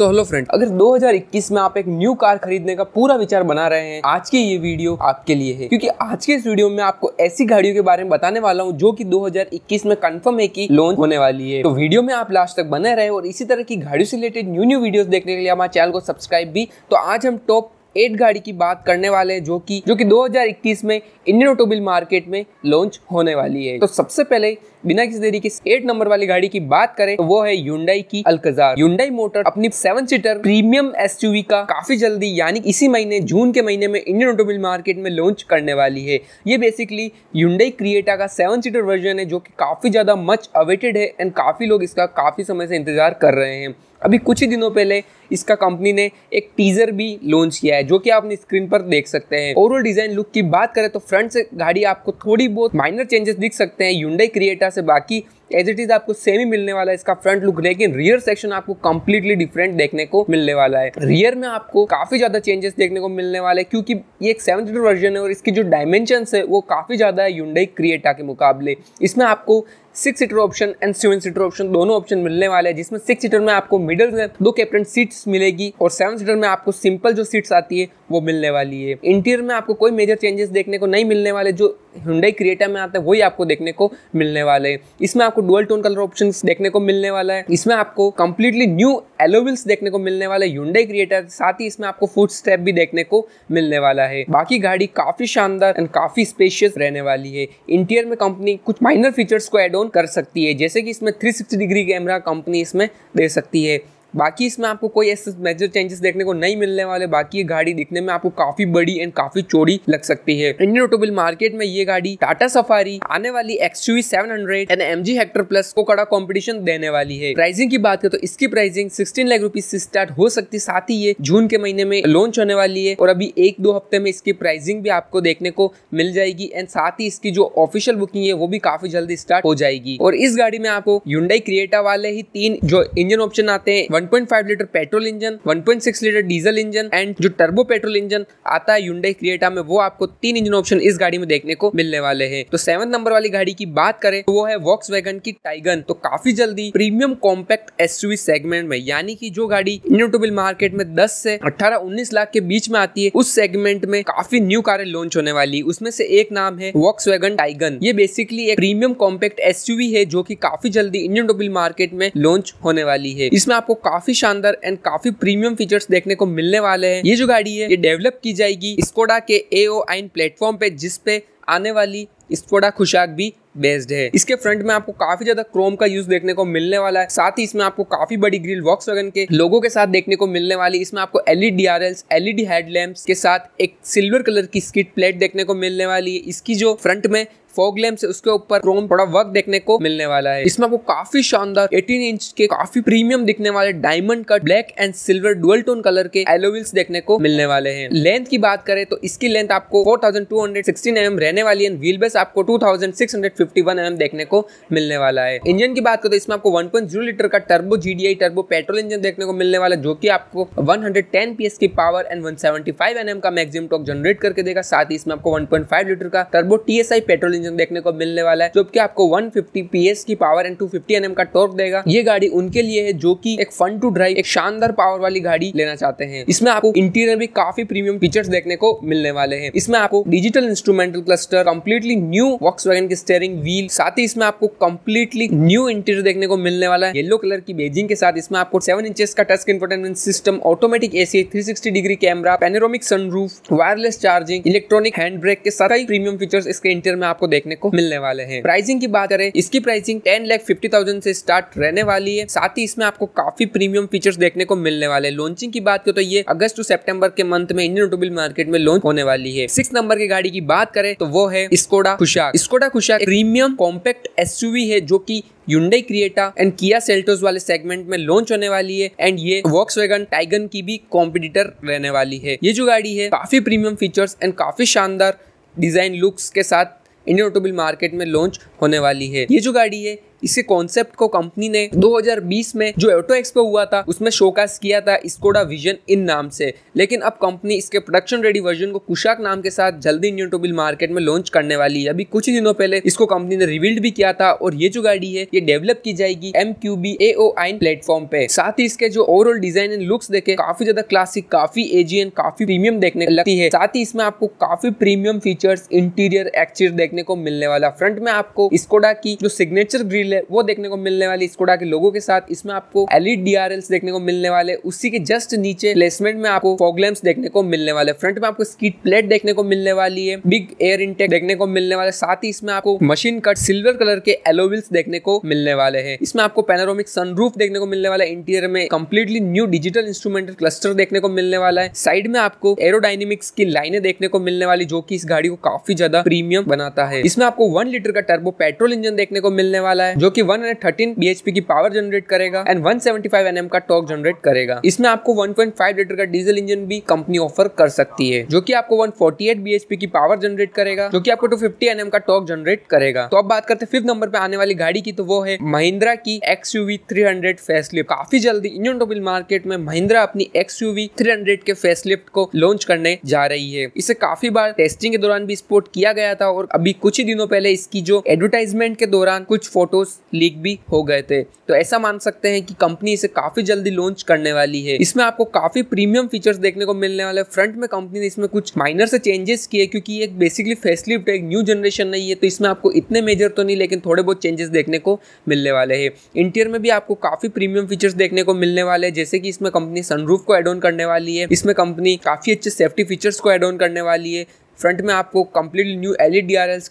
so hello friend अगर 2021 में आप एक न्यू कार खरीदने का पूरा विचार बना रहे हैं आज की ये वीडियो आपके लिए है क्योंकि आज के इस वीडियो में आपको ऐसी गाड़ियों के बारे में बताने वाला हूँ जो कि 2021 में कंफर्म है कि लॉन्च होने वाली है तो वीडियो में आप लास्ट तक बने रहे और इसी तरह की गाड़ियों से रिलेटेड न्यू न्यू वीडियो देखने के लिए हमारे चैनल को सब्सक्राइब भी तो आज हम टॉप एट गाड़ी की बात करने वाले हैं जो कि जो कि 2021 में इंडियन ऑटोमोबाइल मार्केट में लॉन्च होने वाली है तो सबसे पहले बिना किसी देरी के एट नंबर वाली गाड़ी की बात करें तो वो है युंडाई की अलकजार युंडाई मोटर अपनी सेवन सीटर प्रीमियम एस का काफी जल्दी यानी इसी महीने जून के महीने में इंडियन ऑटोमोबाइल मार्केट में लॉन्च करने वाली है ये बेसिकली युंडाई क्रिएटा का सेवन सीटर वर्जन है जो कि काफी ज्यादा मच अवेटेड है एंड काफी लोग इसका काफी समय से इंतजार कर रहे हैं अभी कुछ ही दिनों पहले इसका कंपनी ने एक टीजर भी लॉन्च किया है जो कि आप स्क्रीन पर देख सकते हैं ओवरऑल डिजाइन लुक की बात करें तो फ्रंट से गाड़ी आपको थोड़ी बहुत माइनर चेंजेस दिख सकते हैं यूंडई क्रिएटा से बाकी एज इट इज आपको सेम ही मिलने वाला है इसका फ्रंट लुक लेकिन रियर सेक्शन आपको कंप्लीटली डिफरेंट देखने को मिलने वाला है रियर में आपको काफी ज्यादा चेंजेस देखने को मिलने वाले क्योंकि ये एक सेवन सीटर वर्जन है और इसकी जो डायमेंशन है वो काफी ज्यादा है यूंडई क्रिएटा के मुकाबले इसमें आपको six seater option and seven seater option दोनों ऑप्शन मिलने वाले हैं जिसमें सिक्स सीटर में आपको मिडल में दो कैप्टन सीट सीट्स मिलेगी और सेवन सीटर में आपको सिंपल जो सीट्स आती है वो मिलने वाली है इंटीरियर में आपको कोई मेजर चेंजेस देखने को नहीं मिलने वाले जो हुंडई क्रिएटा में आता है वही आपको देखने को मिलने वाले हैं इसमें आपको डुअल टोन कलर ऑप्शन देखने को मिलने वाला है इसमें आपको कंप्लीटली न्यू एलोविल्स देखने को मिलने वाले है हुंडई क्रिएटा साथ ही इसमें आपको फुट स्टेप भी देखने को मिलने वाला है बाकी गाड़ी काफी शानदार एंड काफी स्पेशियस रहने वाली है इंटीरियर में कंपनी कुछ माइनर फीचर्स को एड ऑन कर सकती है जैसे कि इसमें थ्री डिग्री कैमरा कंपनी इसमें दे सकती है बाकी इसमें आपको कोई ऐसे मेजर चेंजेस देखने को नहीं मिलने वाले बाकी ये गाड़ी दिखने में आपको काफी बड़ी एंड काफी चौड़ी लग सकती है इंडियन ऑटोमोबाइल मार्केट में ये गाड़ी टाटा सफारी आने वाली X U seven hundred and M G Hector plus को कड़ा कॉम्पिटिशन देने वाली है प्राइसिंग की बात करें तो इसकी प्राइसिंग सिक्सटीन लाख रुपीज से स्टार्ट हो सकती साथ ही ये जून के महीने में लॉन्च होने वाली है और अभी एक दो हफ्ते में इसकी प्राइसिंग भी आपको देखने को मिल जाएगी एंड साथ ही इसकी जो ऑफिशियल बुकिंग है वो भी काफी जल्दी स्टार्ट हो जाएगी और इस गाड़ी में आपको यूडाई क्रिएटा वाले ही तीन जो इंजन ऑप्शन आते हैं 1.5 litre petrol engine 1.6 litre diesel engine and जो टर्बो पेट्रोल इंजन आता है युंडे क्रिएटा में वो आपको तीन इंजन ऑप्शन इस गाड़ी में देखने को मिलने वाले हैं तो सेवन नंबर वाली गाड़ी की बात करें तो वो है वॉक्स की टाइगन तो काफी जल्दी प्रीमियम कॉम्पैक्ट एसयूवी सेगमेंट में यानी कि जो गाड़ी इनोटोबिल मार्केट में दस से अठारह उन्नीस लाख के बीच में आती है उस सेगमेंट में काफी न्यू कारें लॉन्च होने वाली उसमें से एक नाम है वॉक्स टाइगन ये बेसिकली एक प्रीमियम कॉम्पैक्ट एसयूवी है जो की काफी जल्दी इंडियन टोबिल मार्केट में लॉन्च होने वाली है इसमें आपको काफी शानदार एंड काफी प्रीमियम फीचर्स देखने को मिलने वाले हैं ये जो गाड़ी है ये डेवलप की जाएगी स्कोडा के ए ओ आइन प्लेटफॉर्म पे जिसपे आने वाली स्कोडा खुशाक भी बेस्ड है इसके फ्रंट में आपको काफी ज्यादा क्रोम का यूज देखने को मिलने वाला है साथ ही इसमें आपको काफी बड़ी ग्रिल वॉक्स के लोगों के साथ देखने को मिलने वाली इसमें आपको एलईडी आर एल्स एलईडी हेडलैम्प के साथ एक सिल्वर कलर की स्किट प्लेट देखने को मिलने वाली है इसकी जो फ्रंट में फॉग लैम्प उसके ऊपर क्रोम थोड़ा वर्क देखने को मिलने वाला है इसमें आपको काफी शानदार 18 इंच के काफी प्रीमियम दिखने वाले diamond cut black and silver dual tone colour के एलोविल्स देखने को मिलने वाले हैं लेंथ की बात करें तो इसकी लेंथ आपको 4216 mm रहने वाली है व्हील बेस आपको 2651 mm देखने को मिलने वाला है इंजन की बात करें तो इसमें आपको 1.0 लीटर का turbo GDI turbo petrol engine देखने को मिलने वाला जो कि आपको 110 पीएस की पावर एंड 175 एनएम का मैक्सिमम टॉक जनरेट करके देगा साथ ही इसमें आपको 1.5 लीटर का टर्बो टीएसआई पेट्रोल इंजन देखने को मिलने वाला है जो कि आपको 150 पीएस की पावर एंड 250 फिफ्टी का टॉर्क देगा ये गाड़ी उनके लिए है जो कि एक फन टू ड्राइव एक शानदार पावर वाली गाड़ी लेना चाहते हैं इसमें आपको इंटीरियर भी काफी प्रीमियम फीचर्स देखने को मिलने वाले हैं इसमें आपको digital instrumental cluster completely new वॉक्स की स्टेयरिंग व्हील साथ ही इसमें आपको कंप्लीटली न्यू इंटीरियर देखने को मिलने वाला है येलो कलर की बेजिंग के साथ इसमें आपको सेवन इंचेस का touch infotainment system automatic AC 360 degree camera panoramic sunroof wireless charging electronic hand brake के साथ प्रीमियम फीचर्स इसके इंटीरियर में आपको देखने को मिलने वाले हैं प्राइसिंग की बात करें इसकी pricing ten lakh fifty thousand से स्टार्ट रहने वाली है साथ ही इसमें आपको काफी प्रीमियम फीचर्स देखने को मिलने वाले हैं लॉन्चिंग की बात करें तो ये अगस्त टू सेप्टेम्बर के मंथ में इंडियन ऑटोबिल मार्केट में लॉन्च होने वाली है सिक्स नंबर की गाड़ी की बात करें तो वो है Skoda Kushaq Skoda Kushaq premium compact SUV है जो की Hyundai Creta and Kia Seltos वाले सेगमेंट में लॉन्च होने वाली है एंड ये वॉक्स टाइगन की भी कॉम्पिटिटर रहने वाली है ये जो गाड़ी है काफी प्रीमियम फीचर्स एंड काफी शानदार डिजाइन लुक्स के साथ इंडियन ऑटोमोबाइल मार्केट में लॉन्च होने वाली है ये जो गाड़ी है इसके कॉन्सेप्ट को कंपनी ने 2020 में जो ऑटो एक्सपो हुआ था उसमें शोकास किया था स्कोडा विजन इन नाम से लेकिन अब कंपनी इसके प्रोडक्शन रेडी वर्जन को कुशाक नाम के साथ जल्दी इंडियन टोबिल मार्केट में लॉन्च करने वाली है अभी कुछ ही दिनों पहले इसको कंपनी ने रिविल्ड भी किया था और ये जो गाड़ी है ये डेवलप की जाएगी M Q B N platform पे साथ ही इसके जो ओवरऑल डिजाइन एंड लुक्स देखे काफी ज्यादा क्लासिक काफी एजियन काफी प्रीमियम देखने लगती है साथ ही इसमें आपको काफी प्रीमियम फीचर्स इंटीरियर एक्चर देखने को मिलने वाला फ्रंट में आपको स्कोडा की जो सिग्नेचर ग्रिल व्हील है वो देखने को मिलने वाली स्कोडा के लोगों के साथ इसमें आपको एलिड डीआरएल्स देखने को मिलने वाले उसी के जस्ट नीचे प्लेसमेंट में आपको फॉगलेम्स देखने को मिलने वाले फ्रंट में आपको स्कीट प्लेट देखने को मिलने वाली है बिग एयर इंटेक देखने को मिलने वाले साथ ही इसमें आपको मशीन कट सिल्वर कलर के एलोविल्स देखने को मिलने वाले हैं इसमें आपको पेनारोमिक सनरूफ देखने को मिलने वाला है इंटीरियर में completely new digital instrumental cluster देखने को मिलने वाला है साइड में आपको एरोडाइनमिक्स की लाइनें देखने को मिलने वाली जो कि इस गाड़ी को काफी ज्यादा प्रीमियम बनाता है इसमें आपको वन लीटर का टर्बो पेट्रोल इंजन देखने को मिलने वाला है जो कि 113 bhp की पावर जनरेट करेगा एंड 175 nm का टॉर्क जनरेट करेगा इसमें आपको 1.5 लीटर का डीजल इंजन भी कंपनी ऑफर कर सकती है जो कि आपको 148 bhp की पावर जनरेट करेगा जो कि आपको 250 nm का टॉर्क जनरेट करेगा तो अब बात करते हैं फिफ्थ नंबर पे आने वाली गाड़ी की तो वो है महिंद्रा की X UV three hundred facelift काफी जल्दी इंडियन टोबिल मार्केट में महिंद्रा अपनी एक्स यूवी थ्री हंड्रेड के फेसलिफ्ट को लॉन्च करने जा रही है इसे काफी बार टेस्टिंग के दौरान भी स्पोर्ट किया गया था और अभी कुछ ही दिनों पहले इसकी जो एडवर्टाइजमेंट के दौरान कुछ फोटोज वीडियोस लीक भी हो गए थे तो ऐसा मान सकते हैं कि कंपनी इसे काफी जल्दी लॉन्च करने वाली है इसमें आपको काफी प्रीमियम फीचर्स देखने को मिलने वाले फ्रंट में कंपनी ने इसमें कुछ माइनर से चेंजेस किए क्योंकि एक बेसिकली फेसलिफ्ट एक न्यू जनरेशन नहीं है तो इसमें आपको इतने मेजर तो नहीं लेकिन थोड़े बहुत चेंजेस देखने को मिलने वाले हैं इंटीरियर में भी आपको काफी प्रीमियम फीचर्स देखने को मिलने वाले हैं जैसे कि इसमें कंपनी सनरूफ को एड ऑन करने वाली है इसमें कंपनी काफी अच्छे सेफ्टी फीचर्स को एड ऑन करने वाली है फ्रंट में आपको कम्प्लीट न्यू एल ई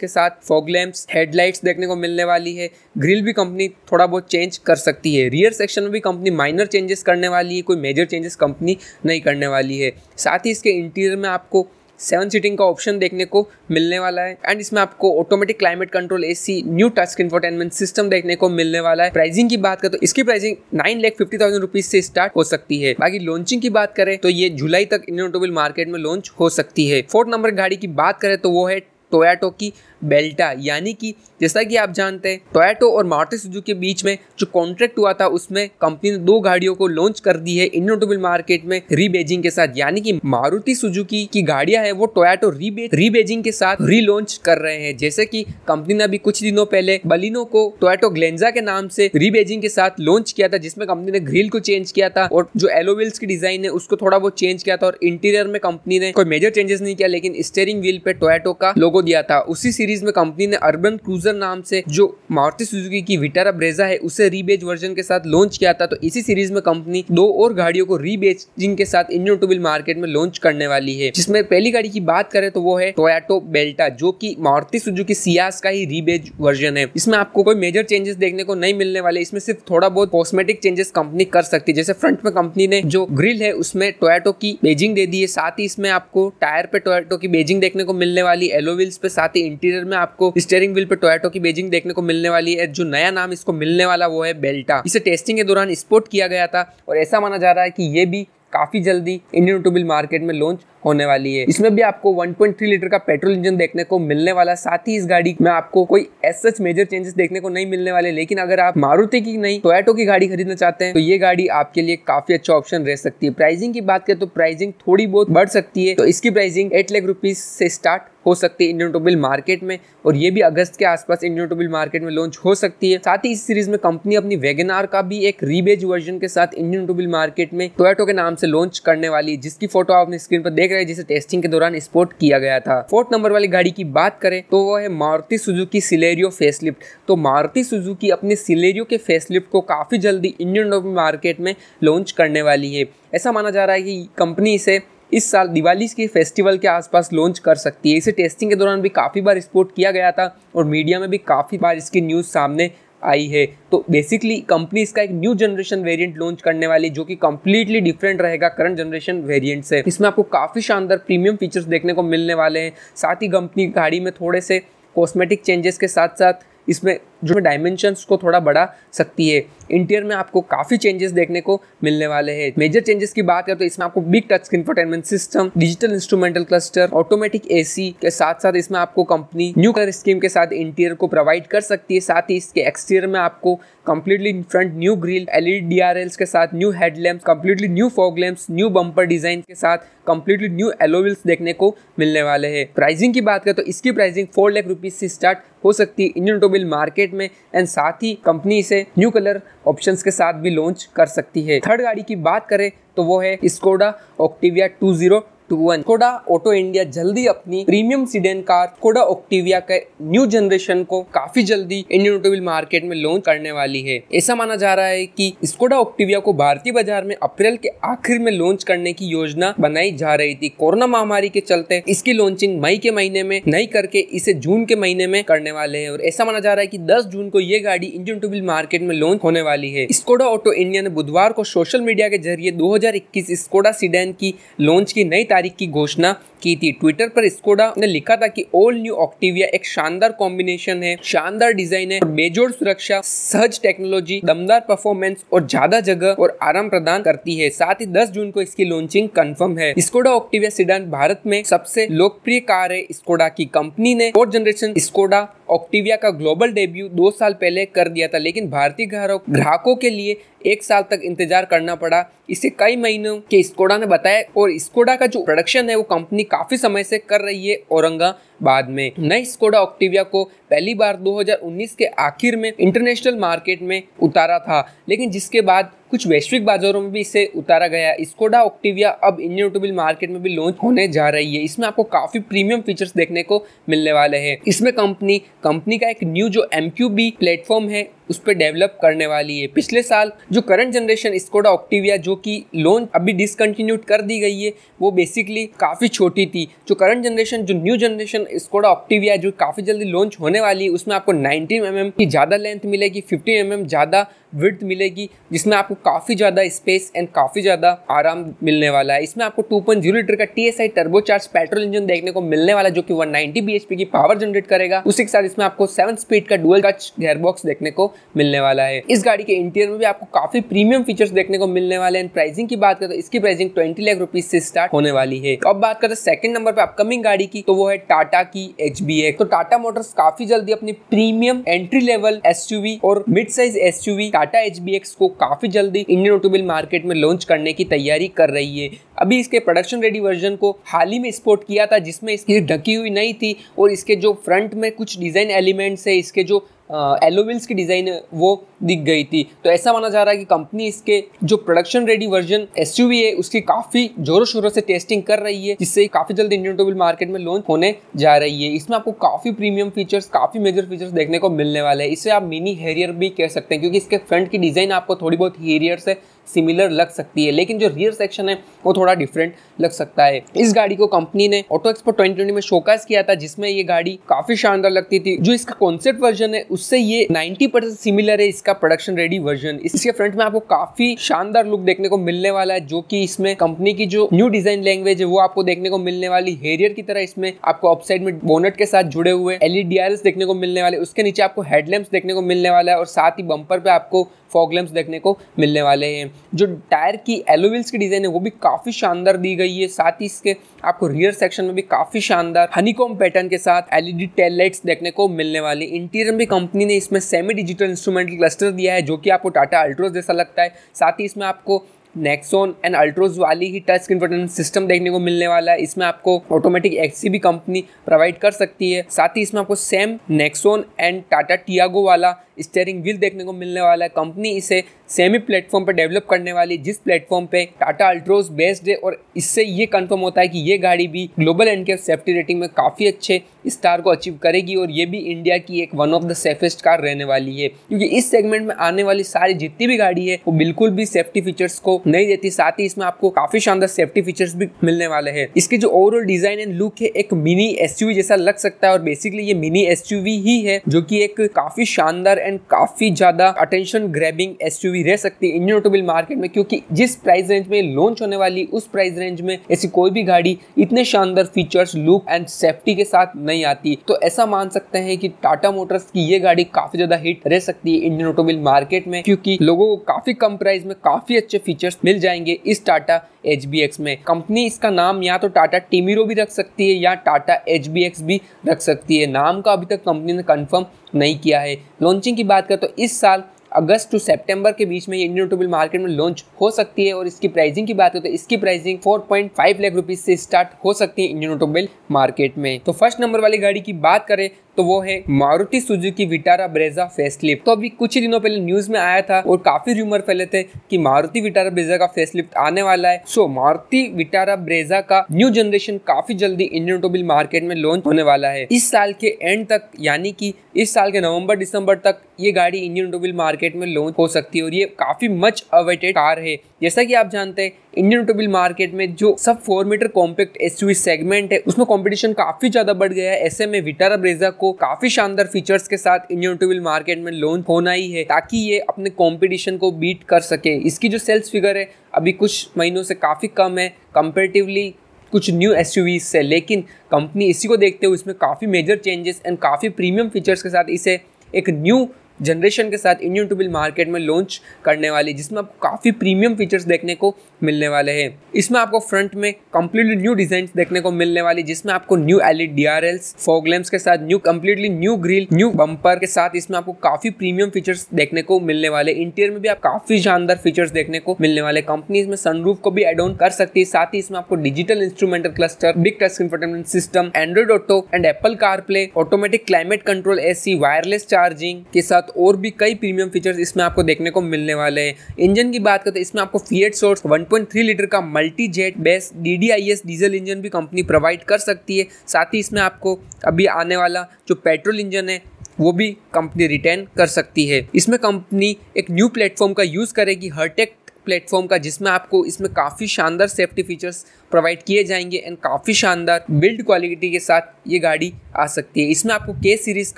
के साथ फॉग लैम्प्स हेडलाइट्स देखने को मिलने वाली है ग्रिल भी कंपनी थोड़ा बहुत चेंज कर सकती है रियर सेक्शन में भी कंपनी माइनर चेंजेस करने वाली है कोई मेजर चेंजेस कंपनी नहीं करने वाली है साथ ही इसके इंटीरियर में आपको सेवन सीटिंग का ऑप्शन देखने को मिलने वाला है एंड इसमें आपको ऑटोमेटिक क्लाइमेट कंट्रोल सी न्यू टच इन्फोटेनमेंट सिस्टम देखने को मिलने वाला है प्राइसिंग की बात करें तो इसकी pricing nine lakh fifty thousand rupees से स्टार्ट हो सकती है बाकी लॉन्चिंग की बात करें तो ये जुलाई तक इंडियन ऑटोमोबाइल मार्केट में लॉन्च हो सकती है फोर्थ नंबर गाड़ी की बात करें तो वो है टोयाटो की बेल्टा यानी कि जैसा कि आप जानते हैं टोयाटो और मारुति सुजू के बीच में जो कॉन्ट्रैक्ट हुआ था उसमें कंपनी ने दो गाड़ियों को लॉन्च कर दी है इंडियन मार्केट में रीबेजिंग के साथ यानी कि मारुति सुजुकी की गाड़ियां है वो टोयोटो रीबेज रीबेजिंग के साथ रीलॉन्च कर रहे हैं जैसे कि कंपनी ने अभी कुछ दिनों पहले बलिनो को टोयटो ग्लेंजा के नाम से रीबेजिंग के साथ लॉन्च किया था जिसमें कंपनी ने ग्रिल को चेंज किया था और जो एलोविल्स की डिजाइन है उसको थोड़ा बहुत चेंज किया था और इंटीरियर में कंपनी ने कोई मेजर चेंजेस नहीं किया लेकिन स्टेयरिंग व्हील पे टोयोटो का लोगो दिया था उसी सीरीज सीरीज में कंपनी ने अर्बन क्रूजर नाम से जो मारुति सुजुकी की विटारा ब्रेजा है उसे रीबेज वर्जन के साथ लॉन्च किया था तो इसी सीरीज में कंपनी दो और गाड़ियों को रीबेजिंग के साथ इंडियन ऑटोमोबाइल मार्केट में लॉन्च करने वाली है जिसमें पहली गाड़ी की बात करें तो वो है टोयाटो बेल्टा जो की मारुति सुजुकी सियास का ही रीबेज वर्जन है इसमें आपको कोई मेजर चेंजेस देखने को नहीं मिलने वाले इसमें सिर्फ थोड़ा बहुत कॉस्मेटिक चेंजेस कंपनी कर सकती है जैसे फ्रंट में कंपनी ने जो ग्रिल है उसमें टोयाटो की बेजिंग दे दी है साथ ही इसमें आपको टायर पे टोयाटो की बेजिंग देखने को मिलने वाली एलोविल्स पे साथ ही इंटीरियर इंटीरियर में आपको स्टेयरिंग व्हील पर टोयोटो की बेजिंग देखने को मिलने वाली है जो नया नाम इसको मिलने वाला वो है बेल्टा इसे टेस्टिंग के दौरान स्पोर्ट किया गया था और ऐसा माना जा रहा है कि ये भी काफ़ी जल्दी इंडियन ऑटोमोबाइल मार्केट में लॉन्च होने वाली है इसमें भी आपको 1.3 लीटर का पेट्रोल इंजन देखने को मिलने वाला साथ ही इस गाड़ी में आपको कोई एस सच मेजर चेंजेस देखने को नहीं मिलने वाले लेकिन अगर आप मारुति की नहीं टोयटो की गाड़ी खरीदना चाहते हैं तो ये गाड़ी आपके लिए काफी अच्छा ऑप्शन रह सकती है प्राइसिंग की बात करें तो प्राइसिंग थोड़ी बहुत बढ़ सकती है तो इसकी प्राइसिंग एट लाख रुपीज से स्टार्ट हो सकती है इंडियन टोबिल मार्केट में और ये भी अगस्त के आसपास इंडियन टोबिल मार्केट में लॉन्च हो सकती है साथ ही इस सीरीज में कंपनी अपनी वेगनार का भी एक रीबेज वर्जन के साथ इंडियन टोबिल मार्केट में टोयटो के नाम से लॉन्च करने वाली है जिसकी फोटो आपने स्क्रीन पर देख कैटेगरी है जिसे टेस्टिंग के दौरान स्पोर्ट किया गया था फोर्थ नंबर वाली गाड़ी की बात करें तो वो है मारुति सुजुकी सिलेरियो फेसलिफ्ट तो मारुति सुजुकी अपने सिलेरियो के फेसलिफ्ट को काफ़ी जल्दी इंडियन मार्केट में लॉन्च करने वाली है ऐसा माना जा रहा है कि कंपनी इसे इस साल दिवाली के फेस्टिवल के आसपास लॉन्च कर सकती है इसे टेस्टिंग के दौरान भी काफ़ी बार स्पोर्ट किया गया था और मीडिया में भी काफ़ी बार इसकी न्यूज़ सामने आई है तो बेसिकली कंपनी इसका एक न्यू जनरेशन वेरिएंट लॉन्च करने वाली जो कि कंप्लीटली डिफरेंट रहेगा करंट जनरेशन वेरिएंट से इसमें आपको काफ़ी शानदार प्रीमियम फीचर्स देखने को मिलने वाले हैं साथ ही कंपनी गाड़ी में थोड़े से कॉस्मेटिक चेंजेस के साथ साथ इसमें जो डायमेंशंस को थोड़ा बढ़ा सकती है इंटीरियर में आपको काफ़ी चेंजेस देखने को मिलने वाले हैं मेजर चेंजेस की बात करें तो इसमें आपको big touch infotainment system digital instrumental cluster automatic AC के साथ साथ इसमें आपको कंपनी न्यू कलर स्कीम के साथ इंटीरियर को प्रोवाइड कर सकती है साथ ही इसके एक्सटीरियर में आपको completely front new grille LED DRLs के साथ new headlamp completely new fog lamps new bumper design के साथ कंप्लीटली न्यू एलोविल्स देखने को मिलने वाले हैं प्राइसिंग की बात करें तो इसकी प्राइसिंग फोर लाख रुपीज से स्टार्ट हो सकती है इंडियन ऑटोमोबाइल मार्केट मार्केट में एंड साथ ही कंपनी इसे न्यू कलर ऑप्शन के साथ भी लॉन्च कर सकती है थर्ड गाड़ी की बात करें तो वो है Skoda Octavia two zero two one Skoda auto India जल्दी अपनी premium sedan car Skoda Octavia के न्यू जनरेशन को काफी जल्दी इंडियन ऑटोमोबाइल मार्केट में लॉन्च करने वाली है ऐसा माना जा रहा है कि स्कोडा ऑक्टिविया को भारतीय बाजार में अप्रैल के आखिर में लॉन्च करने की योजना बनाई जा रही थी कोरोना महामारी के चलते इसकी लॉन्चिंग मई के महीने में नहीं करके इसे जून के महीने में करने वाले है और ऐसा माना जा रहा है की दस जून को ये गाड़ी इंडियन ऑटोमोबाइल मार्केट में लॉन्च होने वाली है स्कोडा ऑटो इंडिया ने बुधवार को सोशल मीडिया के जरिए दो हजार इक्कीस स्कोडा सीडेन की लॉन्च की नई तारीख तारीख की घोषणा की थी ट्विटर पर स्कोडा ने लिखा था कि ऑल न्यू ऑक्टिविया एक शानदार कॉम्बिनेशन है शानदार डिजाइन है बेजोड़ सुरक्षा सहज टेक्नोलॉजी दमदार परफॉर्मेंस और ज्यादा जगह और आराम प्रदान करती है साथ ही 10 जून को इसकी लॉन्चिंग कंफर्म है स्कोडा ऑक्टिविया सिडान भारत में सबसे लोकप्रिय कार है स्कोडा की कंपनी ने फोर्थ जनरेशन स्कोडा ऑक्टिविया का ग्लोबल डेब्यू दो साल पहले कर दिया था लेकिन भारतीय ग्राहकों के लिए एक साल तक इंतजार करना पड़ा इसे कई महीनों के स्कोडा ने बताया और स्कोडा का जो प्रोडक्शन है वो कंपनी काफ़ी समय से कर रही है औरंगाबाद में नई स्कोडा ऑक्टिविया को पहली बार 2019 के आखिर में इंटरनेशनल मार्केट में उतारा था लेकिन जिसके बाद कुछ वैश्विक बाजारों में भी इसे उतारा गया स्कोडा ऑक्टिविया अब इंडियन ऑटोमोबाइल मार्केट में भी लॉन्च होने जा रही है इसमें आपको काफी प्रीमियम फीचर्स देखने को मिलने वाले हैं इसमें कंपनी कंपनी का एक न्यू जो एम प्लेटफॉर्म है उस पर डेवलप करने वाली है पिछले साल जो करंट जनरेशन स्कोडा ऑक्टिविया जो कि लॉन्च अभी डिसकंटिन्यूड कर दी गई है वो बेसिकली काफ़ी छोटी थी जो करंट जनरेशन जो न्यू जनरेशन स्कोडा ऑक्टिविया जो काफ़ी जल्दी लॉन्च होने वाली है उसमें आपको 19 एम mm की ज़्यादा लेंथ मिलेगी 15 एम mm ज़्यादा विड्थ मिलेगी जिसमें आपको काफ़ी ज़्यादा स्पेस एंड काफ़ी ज़्यादा आराम मिलने वाला है इसमें आपको 2.0 लीटर का T S I turbocharge petrol engine देखने को मिलने वाला जो कि 190 एच पी की पावर जनरेट करेगा उसी के साथ इसमें आपको सेवन स्पीड का डुअल टच गेयरबॉक्स देखने को मिलने वाला है इस गाड़ी के इंटीरियर में भी आपको काफ़ी प्रीमियम फीचर्स देखने को मिलने वाले एंड प्राइसिंग की बात करें तो इसकी प्राइसिंग ट्वेंटी लाख रुपीज से स्टार्ट होने वाली है अब बात करें सेकंड नंबर पर अपकमिंग गाड़ी की तो वो है टाटा की एच बी तो टाटा मोटर्स काफी जल्दी अपनी प्रीमियम एंट्री लेवल एस और mid size S Tata H को काफ़ी जल्दी इंडियन ऑटोमोबाइल मार्केट में लॉन्च करने की तैयारी कर रही है अभी इसके प्रोडक्शन रेडी वर्जन को हाल ही में स्पोर्ट किया था जिसमें इसकी ढकी हुई नहीं थी और इसके जो फ्रंट में कुछ डिज़ाइन एलिमेंट्स है इसके जो एलोविल्स की डिज़ाइन वो दिख गई थी तो ऐसा माना जा रहा है कि कंपनी इसके जो प्रोडक्शन रेडी वर्जन एस है उसकी काफ़ी जोरों शोरों से टेस्टिंग कर रही है जिससे काफ़ी जल्द इंडियन टोबिल मार्केट में लॉन्च होने जा रही है इसमें आपको काफ़ी प्रीमियम फीचर्स काफ़ी मेजर फीचर्स देखने को मिलने वाले हैं इसे आप मिनी हेरियर भी कह सकते हैं क्योंकि इसके फ्रंट की डिज़ाइन आपको थोड़ी बहुत हेरियर से सिमिलर लग सकती है लेकिन जो रियर सेक्शन है वो थोड़ा डिफरेंट लग सकता है इस गाड़ी को कंपनी ने ऑटो एक्सपो ट्वेंटी में शोकास किया था जिसमें ये गाड़ी काफी शानदार लगती थी जो इसका कॉन्सेप्ट वर्जन है उससे ये 90 परसेंट सिमिलर है इसका प्रोडक्शन रेडी वर्जन इसके फ्रंट में आपको काफी शानदार लुक देखने को मिलने वाला है जो की इसमें कंपनी की जो न्यू डिजाइन लैंग्वेज है वो आपको देखने को मिलने वाली हेरियर की तरह इसमें आपको अपसाइड में बोनेट के साथ जुड़े हुए आर देखने को मिलने वाले उसके नीचे आपको हेडलैम्प देखने को मिलने वाला है और साथ ही बंपर पे आपको फॉगलैम्प देखने को मिलने वाले हैं जो टायर की एलोविल्स की डिज़ाइन है वो भी काफ़ी शानदार दी गई है साथ ही इसके आपको रियर सेक्शन में भी काफ़ी शानदार हनीकॉम पैटर्न के साथ एलईडी टेल लाइट्स देखने को मिलने वाली इंटीरियर भी कंपनी ने इसमें सेमी डिजिटल इंस्ट्रूमेंटल क्लस्टर दिया है जो कि आपको टाटा अल्ट्रोज जैसा लगता है साथ ही इसमें आपको नेक्सोन एंड अल्ट्रोज वाली ही टच स्क्रीन बटन सिस्टम देखने को मिलने वाला है इसमें आपको ऑटोमेटिक एक्सी भी कंपनी प्रोवाइड कर सकती है साथ ही इसमें आपको same Nexon and Tata Tiago वाला स्टेयरिंग व्हील देखने को मिलने वाला है कंपनी इसे सेमी प्लेटफॉर्म पर डेवलप करने वाली जिस प्लेटफॉर्म पे टाटा अल्ट्रोज बेस्ड है और इससे ये कंफर्म होता है कि ये गाड़ी भी ग्लोबल एनकेफ सेफ्टी रेटिंग में काफ़ी अच्छे स्टार को अचीव करेगी और ये भी इंडिया की एक one of the safest car रहने वाली है क्योंकि इस सेगमेंट में आने वाली सारी जितनी भी गाड़ी है वो बिल्कुल भी सेफ्टी फीचर्स को नहीं देती साथ ही इसमें आपको काफ़ी शानदार सेफ्टी फीचर्स भी मिलने वाले हैं इसके जो ओवरऑल डिजाइन एंड लुक है एक मिनी एस जैसा लग सकता है और बेसिकली ये मिनी एस ही है जो कि एक काफ़ी शानदार एंड काफ़ी ज़्यादा अटेंशन ग्रैबिंग एस रह सकती है इंडियन ऑटोमोबाइल मार्केट में क्योंकि जिस प्राइस रेंज में लॉन्च होने वाली उस प्राइस रेंज में ऐसी कोई भी गाड़ी इतने शानदार फीचर्स लुक एंड सेफ्टी के साथ नहीं आती तो ऐसा मान सकते हैं कि टाटा मोटर्स की ये गाड़ी काफ़ी ज़्यादा हिट रह सकती है इंडियन ऑटोमोबाइल मार्केट में क्योंकि लोगों को काफ़ी कम प्राइस में काफ़ी अच्छे फीचर्स मिल जाएंगे इस टाटा एच में कंपनी इसका नाम या तो टाटा टीमीरो भी रख सकती है या टाटा एच भी रख सकती है नाम का अभी तक कंपनी ने कन्फर्म नहीं किया है लॉन्चिंग की बात करें तो इस साल अगस्त टू सितंबर के बीच में ये इंडियन ऑटोमोबाइल मार्केट में लॉन्च हो सकती है और इसकी प्राइसिंग की बात करें तो इसकी प्राइसिंग 4.5 लाख रुपीज से स्टार्ट हो सकती है इंडियन ऑटोमोबाइल मार्केट में तो फर्स्ट नंबर वाली गाड़ी की बात करें तो वो है Maruti Suzuki Vitara Brezza facelift तो अभी कुछ ही दिनों पहले न्यूज में आया था और काफी रूमर फैले थे कि मारुति विटारा ब्रेजा का फेसलिफ्ट आने वाला है सो मारुति विटारा ब्रेजा का न्यू जनरेशन काफी जल्दी इंडियन ऑटोमोबाइल मार्केट में लॉन्च होने वाला है इस साल के एंड तक यानी कि इस साल के नवंबर दिसंबर तक ये गाड़ी इंडियन ऑटोमोबाइल मार्केट में लॉन्च हो सकती है और ये काफी मच अवेटेड कार है जैसा कि आप जानते हैं इंडियन ऑटोमोबाइल मार्केट में जो sub four metre compact SUV segment है उसमें कंपटीशन काफी ज्यादा बढ़ गया है ऐसे में विटारा ब्रेजा को काफी शानदार फीचर्स के साथ इंडियन ऑटोमोबाइल मार्केट में लॉन्च होना ही है ताकि ये अपने कंपटीशन को बीट कर सके इसकी जो सेल्स फिगर है अभी कुछ महीनों से काफी कम है कंपेरेटिवली कुछ न्यू एस से लेकिन कंपनी इसी को देखते हुए इसमें काफ़ी मेजर चेंजेस एंड काफ़ी प्रीमियम फीचर्स के साथ इसे एक न्यू जनरेशन के साथ इंडियन बिल मार्केट में लॉन्च करने वाली जिसमें आपको काफ़ी प्रीमियम फीचर्स देखने को मिलने वाले हैं इसमें आपको फ्रंट में कम्प्लीटली न्यू डिजाइन देखने को मिलने वाली जिसमें आपको new L E D R fog lamps के साथ new completely new grille new bumper के साथ इसमें आपको काफ़ी प्रीमियम फीचर्स देखने को मिलने वाले इंटीरियर में भी आप काफ़ी शानदार फीचर्स देखने को मिलने वाले कंपनी इसमें सनरूफ को भी एड ऑन कर सकती है साथ ही इसमें आपको digital instrumental cluster big touch infotainment system Android auto and Apple CarPlay automatic climate control AC wireless charging के साथ साथ और भी कई प्रीमियम फीचर्स इसमें आपको देखने को मिलने वाले हैं इंजन की बात करते तो इसमें आपको फीएट सोर्स 1.3 लीटर का multi jet base DDiS diesel engine भी कंपनी प्रोवाइड कर सकती है साथ ही इसमें आपको अभी आने वाला जो पेट्रोल इंजन है वो भी कंपनी रिटर्न कर सकती है इसमें कंपनी एक न्यू प्लेटफॉर्म का यूज़ करेगी हरटेक प्लेटफॉर्म का जिसमें आपको इसमें काफ़ी शानदार सेफ्टी फीचर्स प्रोवाइड किए जाएंगे एंड काफ़ी शानदार बिल्ड क्वालिटी के साथ ये गाड़ी आ सकती है इसमें आपको के सीरीज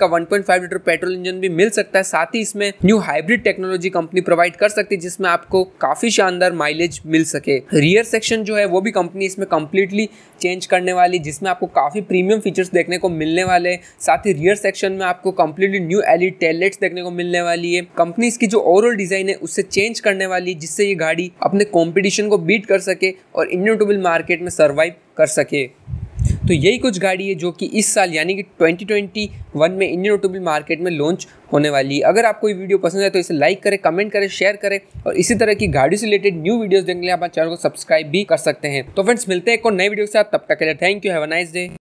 का 1.5 लीटर पेट्रोल इंजन भी मिल सकता है साथ ही इसमें new hybrid technology company provide कर सकती है जिसमें आपको काफ़ी शानदार माइलेज मिल सके रियर सेक्शन जो है वो भी कंपनी इसमें कंप्लीटली चेंज करने वाली जिसमें आपको काफ़ी प्रीमियम फीचर्स देखने को मिलने वाले हैं साथ ही रियर सेक्शन में आपको कंप्लीटली न्यू एलई टेलेट्स देखने को मिलने वाली है कंपनी इसकी जो ओवरऑल डिज़ाइन है उससे चेंज करने वाली जिससे ये गाड़ी अपने कॉम्पिटिशन को बीट कर सके और इंडियन टूबल मार्केट मार्केट में सर्वाइव कर सके तो यही कुछ गाड़ी है जो कि इस साल यानी कि 2021 में इंडियन ऑटोमोबाइल मार्केट में लॉन्च होने वाली है अगर आपको ये वीडियो पसंद है तो इसे लाइक करें कमेंट करें शेयर करें और इसी तरह की गाड़ी से रिलेटेड न्यू वीडियोस देखने के लिए आप चैनल को सब्सक्राइब भी कर सकते हैं तो फ्रेंड्स मिलते हैं एक और नए वीडियो के साथ तब तक के लिए thank you have a nice day